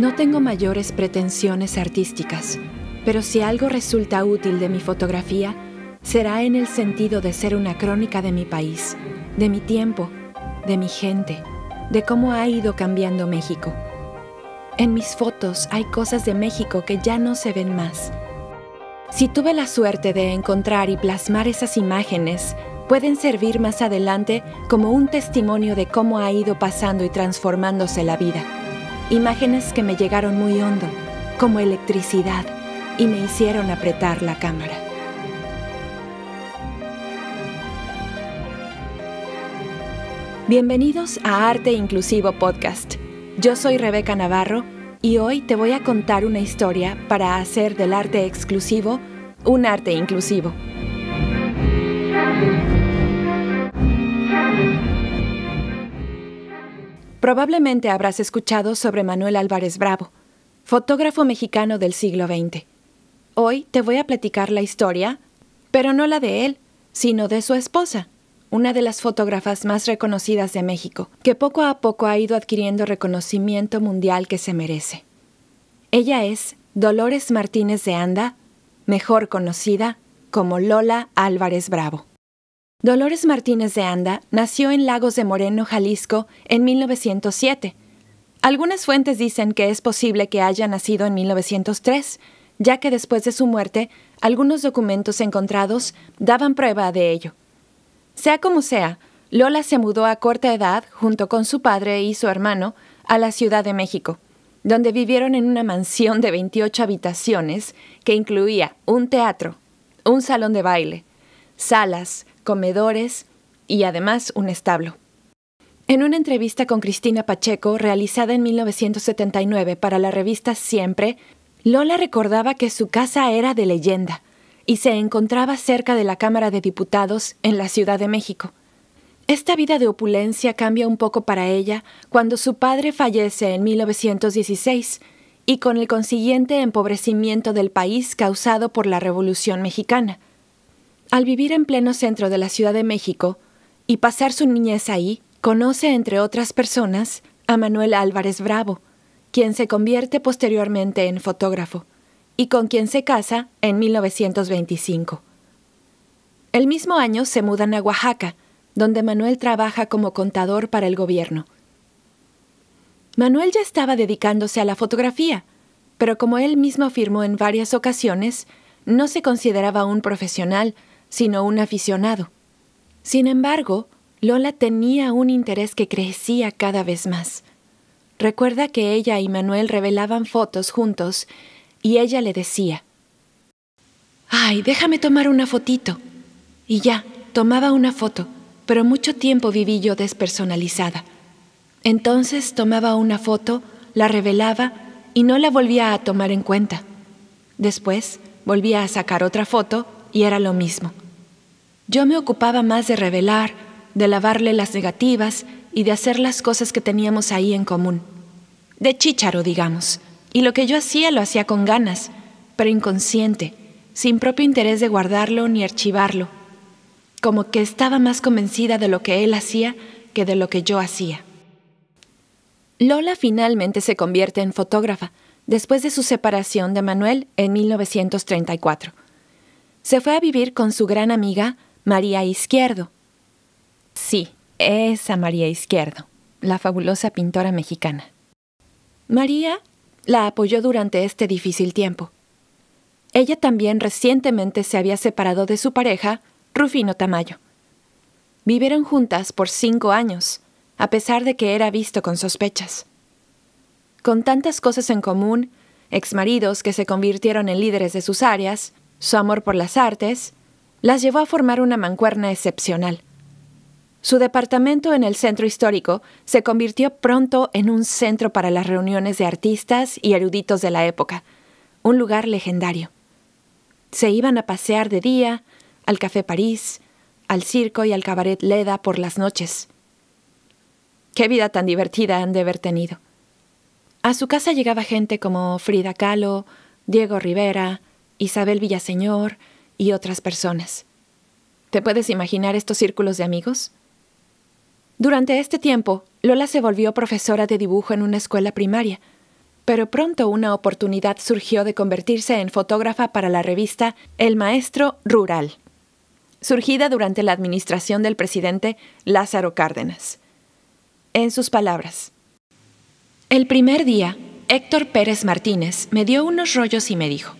No tengo mayores pretensiones artísticas, pero si algo resulta útil de mi fotografía, será en el sentido de ser una crónica de mi país, de mi tiempo, de mi gente, de cómo ha ido cambiando México. En mis fotos hay cosas de México que ya no se ven más. Si tuve la suerte de encontrar y plasmar esas imágenes, pueden servir más adelante como un testimonio de cómo ha ido pasando y transformándose la vida. Imágenes que me llegaron muy hondo, como electricidad, y me hicieron apretar la cámara. Bienvenidos a Arte Inclusivo Podcast. Yo soy Rebeca Navarro y hoy te voy a contar una historia para hacer del arte exclusivo un arte inclusivo. Probablemente habrás escuchado sobre Manuel Álvarez Bravo, fotógrafo mexicano del siglo XX. Hoy te voy a platicar la historia, pero no la de él, sino de su esposa, una de las fotógrafas más reconocidas de México, que poco a poco ha ido adquiriendo reconocimiento mundial que se merece. Ella es Dolores Martínez de Anda, mejor conocida como Lola Álvarez Bravo. Dolores Martínez de Anda nació en Lagos de Moreno, Jalisco, en 1907. Algunas fuentes dicen que es posible que haya nacido en 1903, ya que después de su muerte, algunos documentos encontrados daban prueba de ello. Sea como sea, Lola se mudó a corta edad, junto con su padre y su hermano, a la Ciudad de México, donde vivieron en una mansión de 28 habitaciones que incluía un teatro, un salón de baile, salas, comedores y además un establo. En una entrevista con Cristina Pacheco, realizada en 1979 para la revista Siempre, Lola recordaba que su casa era de leyenda y se encontraba cerca de la Cámara de Diputados en la Ciudad de México. Esta vida de opulencia cambia un poco para ella cuando su padre fallece en 1916 y con el consiguiente empobrecimiento del país causado por la Revolución Mexicana. Al vivir en pleno centro de la Ciudad de México y pasar su niñez ahí, conoce, entre otras personas, a Manuel Álvarez Bravo, quien se convierte posteriormente en fotógrafo y con quien se casa en 1925. El mismo año se mudan a Oaxaca, donde Manuel trabaja como contador para el gobierno. Manuel ya estaba dedicándose a la fotografía, pero como él mismo afirmó en varias ocasiones, no se consideraba un profesional, sino un aficionado. Sin embargo, Lola tenía un interés que crecía cada vez más. Recuerda que ella y Manuel revelaban fotos juntos y ella le decía, Ay, déjame tomar una fotito. Y ya, tomaba una foto, pero mucho tiempo viví yo despersonalizada. Entonces tomaba una foto, la revelaba y no la volvía a tomar en cuenta. Después volvía a sacar otra foto y era lo mismo. Yo me ocupaba más de revelar, de lavarle las negativas y de hacer las cosas que teníamos ahí en común. De chícharo, digamos. Y lo que yo hacía lo hacía con ganas, pero inconsciente, sin propio interés de guardarlo ni archivarlo. Como que estaba más convencida de lo que él hacía que de lo que yo hacía. Lola finalmente se convierte en fotógrafa después de su separación de Manuel en 1934 se fue a vivir con su gran amiga María Izquierdo. Sí, esa María Izquierdo, la fabulosa pintora mexicana. María la apoyó durante este difícil tiempo. Ella también recientemente se había separado de su pareja, Rufino Tamayo. Vivieron juntas por cinco años, a pesar de que era visto con sospechas. Con tantas cosas en común, exmaridos que se convirtieron en líderes de sus áreas, su amor por las artes las llevó a formar una mancuerna excepcional. Su departamento en el centro histórico se convirtió pronto en un centro para las reuniones de artistas y eruditos de la época, un lugar legendario. Se iban a pasear de día, al Café París, al circo y al cabaret Leda por las noches. Qué vida tan divertida han de haber tenido. A su casa llegaba gente como Frida Kahlo, Diego Rivera, Isabel Villaseñor y otras personas. ¿Te puedes imaginar estos círculos de amigos? Durante este tiempo, Lola se volvió profesora de dibujo en una escuela primaria, pero pronto una oportunidad surgió de convertirse en fotógrafa para la revista El Maestro Rural, surgida durante la administración del presidente Lázaro Cárdenas. En sus palabras, el primer día, Héctor Pérez Martínez me dio unos rollos y me dijo,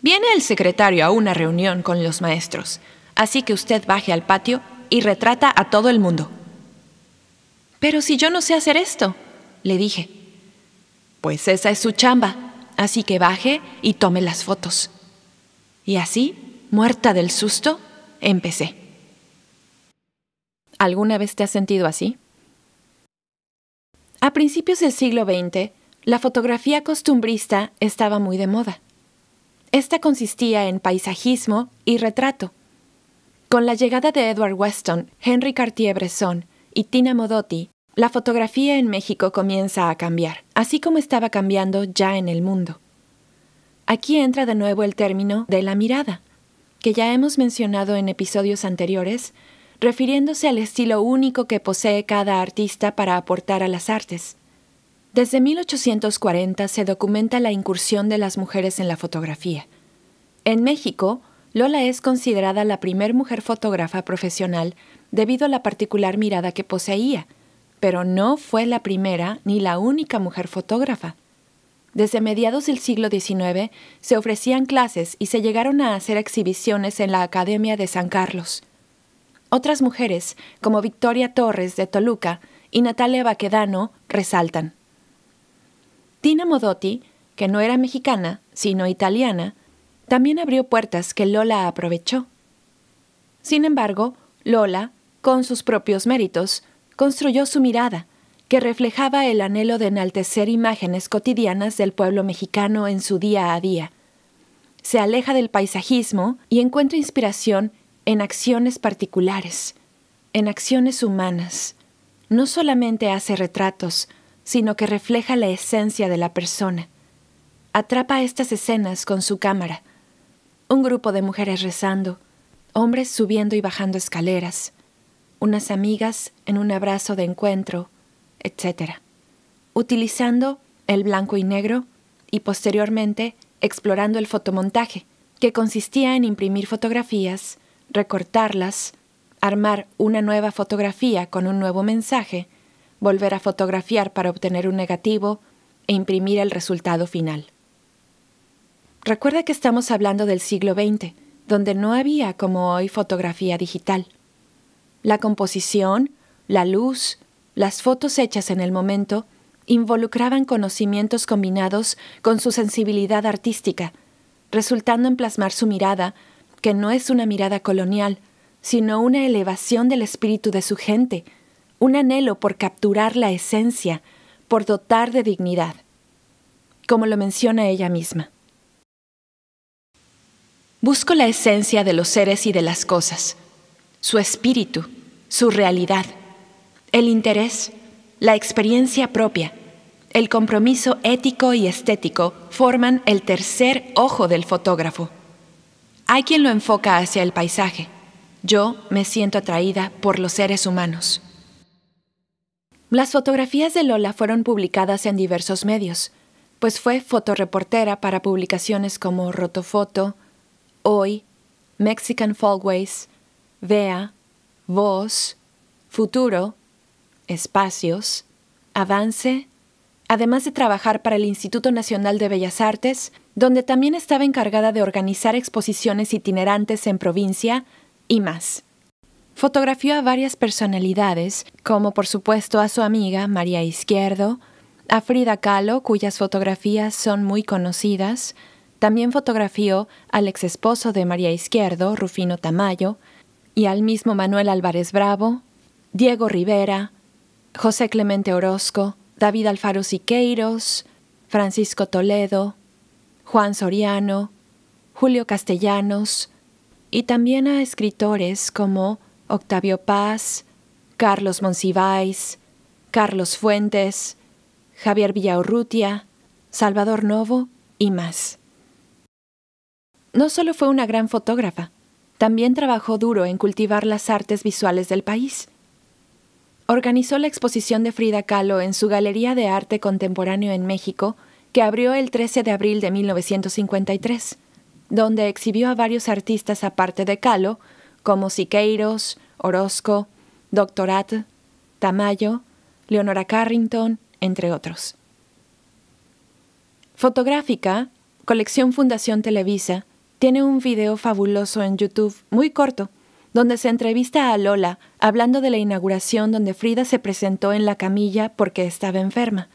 Viene el secretario a una reunión con los maestros, así que usted baje al patio y retrata a todo el mundo. Pero si yo no sé hacer esto, le dije. Pues esa es su chamba, así que baje y tome las fotos. Y así, muerta del susto, empecé. ¿Alguna vez te has sentido así? A principios del siglo XX, la fotografía costumbrista estaba muy de moda. Esta consistía en paisajismo y retrato. Con la llegada de Edward Weston, Henry Cartier-Bresson y Tina Modotti, la fotografía en México comienza a cambiar, así como estaba cambiando ya en el mundo. Aquí entra de nuevo el término de la mirada, que ya hemos mencionado en episodios anteriores, refiriéndose al estilo único que posee cada artista para aportar a las artes. Desde 1840 se documenta la incursión de las mujeres en la fotografía. En México, Lola es considerada la primer mujer fotógrafa profesional debido a la particular mirada que poseía, pero no fue la primera ni la única mujer fotógrafa. Desde mediados del siglo XIX se ofrecían clases y se llegaron a hacer exhibiciones en la Academia de San Carlos. Otras mujeres, como Victoria Torres de Toluca y Natalia Baquedano, resaltan. Tina Modotti, que no era mexicana, sino italiana, también abrió puertas que Lola aprovechó. Sin embargo, Lola, con sus propios méritos, construyó su mirada, que reflejaba el anhelo de enaltecer imágenes cotidianas del pueblo mexicano en su día a día. Se aleja del paisajismo y encuentra inspiración en acciones particulares, en acciones humanas. No solamente hace retratos, sino que refleja la esencia de la persona. Atrapa estas escenas con su cámara. Un grupo de mujeres rezando, hombres subiendo y bajando escaleras, unas amigas en un abrazo de encuentro, etc. Utilizando el blanco y negro y posteriormente explorando el fotomontaje, que consistía en imprimir fotografías, recortarlas, armar una nueva fotografía con un nuevo mensaje, volver a fotografiar para obtener un negativo e imprimir el resultado final. Recuerda que estamos hablando del siglo XX, donde no había como hoy fotografía digital. La composición, la luz, las fotos hechas en el momento involucraban conocimientos combinados con su sensibilidad artística, resultando en plasmar su mirada, que no es una mirada colonial, sino una elevación del espíritu de su gente, un anhelo por capturar la esencia, por dotar de dignidad, como lo menciona ella misma. Busco la esencia de los seres y de las cosas, su espíritu, su realidad, el interés, la experiencia propia, el compromiso ético y estético forman el tercer ojo del fotógrafo. Hay quien lo enfoca hacia el paisaje. Yo me siento atraída por los seres humanos. Las fotografías de Lola fueron publicadas en diversos medios, pues fue fotoreportera para publicaciones como Rotofoto, Hoy, Mexican Folkways, Vea, Voz, Futuro, Espacios, Avance, además de trabajar para el Instituto Nacional de Bellas Artes, donde también estaba encargada de organizar exposiciones itinerantes en provincia y más. Fotografió a varias personalidades, como por supuesto a su amiga María Izquierdo, a Frida Kahlo, cuyas fotografías son muy conocidas. También fotografió al exesposo de María Izquierdo, Rufino Tamayo, y al mismo Manuel Álvarez Bravo, Diego Rivera, José Clemente Orozco, David Alfaro Siqueiros, Francisco Toledo, Juan Soriano, Julio Castellanos, y también a escritores como Octavio Paz, Carlos Monsiváis, Carlos Fuentes, Javier Villaurrutia, Salvador Novo y más. No solo fue una gran fotógrafa, también trabajó duro en cultivar las artes visuales del país. Organizó la exposición de Frida Kahlo en su Galería de Arte Contemporáneo en México, que abrió el 13 de abril de 1953, donde exhibió a varios artistas aparte de Kahlo, como Siqueiros, Orozco, Doctorat, Tamayo, Leonora Carrington, entre otros. Fotográfica, colección Fundación Televisa, tiene un video fabuloso en YouTube muy corto, donde se entrevista a Lola hablando de la inauguración donde Frida se presentó en la camilla porque estaba enferma.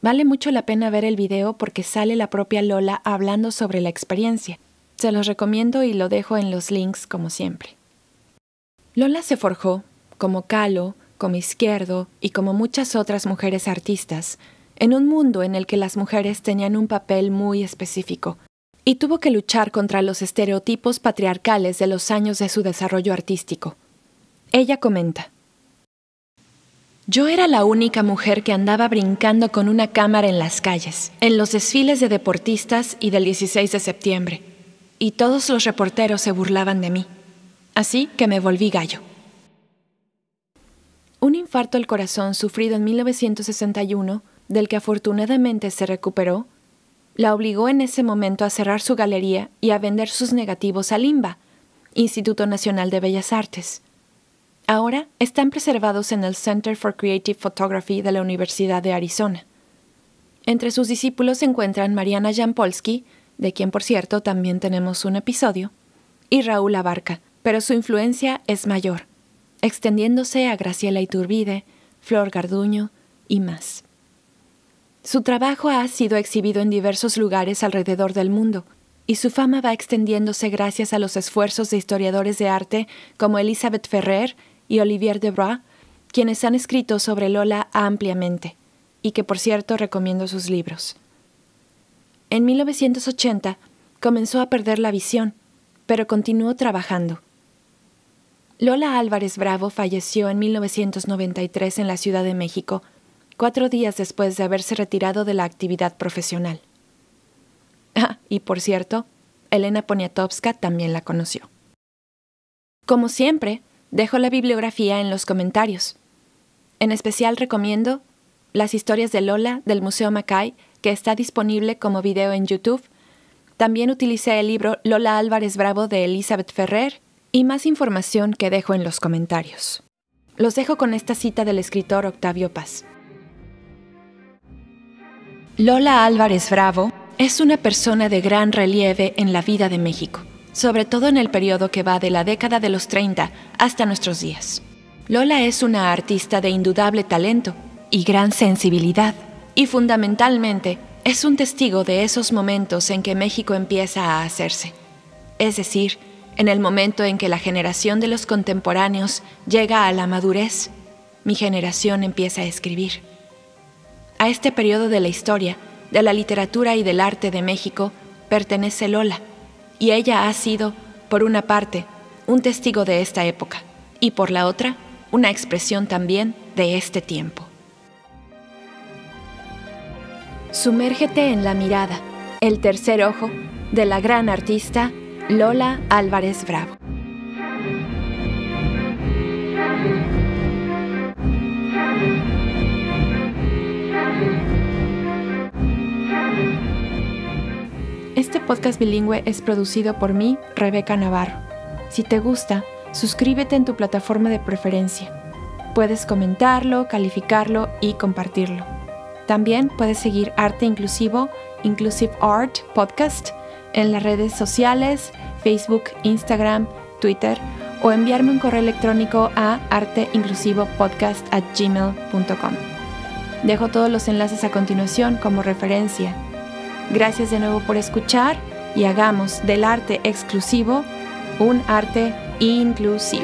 Vale mucho la pena ver el video porque sale la propia Lola hablando sobre la experiencia. Se los recomiendo y lo dejo en los links como siempre. Lola se forjó, como Calo, como Izquierdo y como muchas otras mujeres artistas, en un mundo en el que las mujeres tenían un papel muy específico, y tuvo que luchar contra los estereotipos patriarcales de los años de su desarrollo artístico. Ella comenta, Yo era la única mujer que andaba brincando con una cámara en las calles, en los desfiles de deportistas y del 16 de septiembre y todos los reporteros se burlaban de mí. Así que me volví gallo. Un infarto al corazón sufrido en 1961, del que afortunadamente se recuperó, la obligó en ese momento a cerrar su galería y a vender sus negativos al IMBA, Instituto Nacional de Bellas Artes. Ahora están preservados en el Center for Creative Photography de la Universidad de Arizona. Entre sus discípulos se encuentran Mariana Jampolsky, de quien por cierto también tenemos un episodio, y Raúl Abarca, pero su influencia es mayor, extendiéndose a Graciela Iturbide, Flor Garduño y más. Su trabajo ha sido exhibido en diversos lugares alrededor del mundo, y su fama va extendiéndose gracias a los esfuerzos de historiadores de arte como Elizabeth Ferrer y Olivier Debrois, quienes han escrito sobre Lola ampliamente, y que por cierto recomiendo sus libros. En 1980 comenzó a perder la visión, pero continuó trabajando. Lola Álvarez Bravo falleció en 1993 en la Ciudad de México, cuatro días después de haberse retirado de la actividad profesional. Ah, y por cierto, Elena Poniatowska también la conoció. Como siempre, dejo la bibliografía en los comentarios. En especial recomiendo las historias de Lola del Museo Mackay que está disponible como video en YouTube. También utilicé el libro Lola Álvarez Bravo de Elizabeth Ferrer y más información que dejo en los comentarios. Los dejo con esta cita del escritor Octavio Paz. Lola Álvarez Bravo es una persona de gran relieve en la vida de México, sobre todo en el periodo que va de la década de los 30 hasta nuestros días. Lola es una artista de indudable talento y gran sensibilidad y fundamentalmente es un testigo de esos momentos en que México empieza a hacerse, es decir, en el momento en que la generación de los contemporáneos llega a la madurez, mi generación empieza a escribir. A este periodo de la historia, de la literatura y del arte de México pertenece Lola, y ella ha sido, por una parte, un testigo de esta época, y por la otra, una expresión también de este tiempo. Sumérgete en la mirada, el tercer ojo, de la gran artista Lola Álvarez Bravo. Este podcast bilingüe es producido por mí, Rebeca Navarro. Si te gusta, suscríbete en tu plataforma de preferencia. Puedes comentarlo, calificarlo y compartirlo. También puedes seguir Arte Inclusivo, Inclusive Art Podcast, en las redes sociales, Facebook, Instagram, Twitter o enviarme un correo electrónico a arteinclusivopodcast.gmail.com. Dejo todos los enlaces a continuación como referencia. Gracias de nuevo por escuchar y hagamos del arte exclusivo un arte inclusivo.